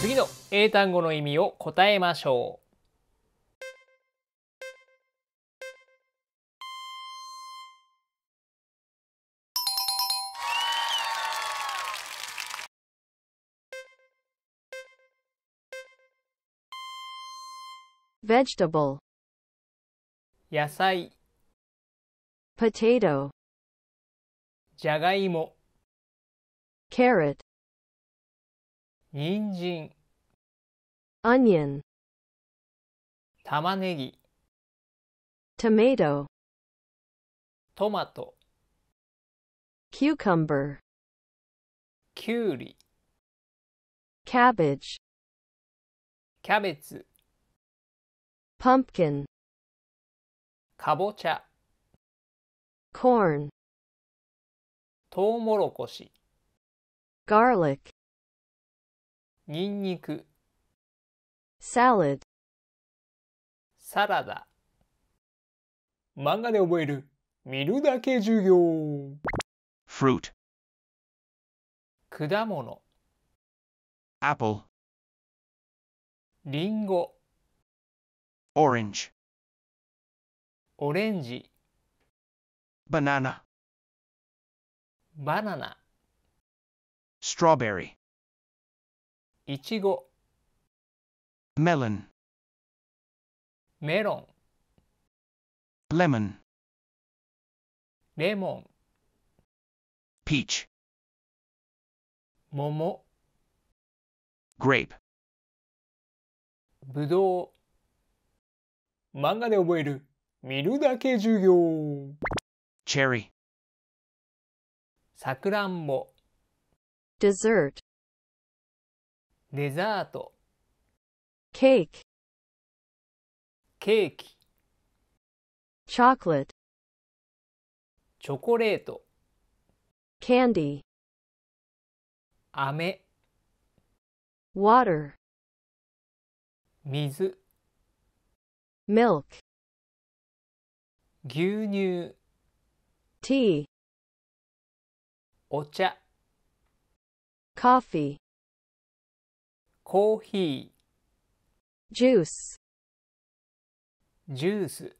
次の英単語の意味を答えましょう野菜 potato じゃがいも carrot 人参 onion 玉ねぎ tomato トマト cucumber きゅうり cabbage キャベツ pumpkin かぼちゃ corn とうもろこし garlic ニンニク salad サラダ漫画で覚える見るだけ授業 fruit 果物 apple りんご orange オレンジ banana バナナ strawberry いちごメロンメロンレモンレモンピーチモモグレープブドウ漫画で覚える見るだけ授業チェリーさくらんぼデザートデザートケーキケーキチョコレートチョコレートャンディー飴 w a t e 水 milk 牛乳 tea お茶 coffee コーヒージュースジュース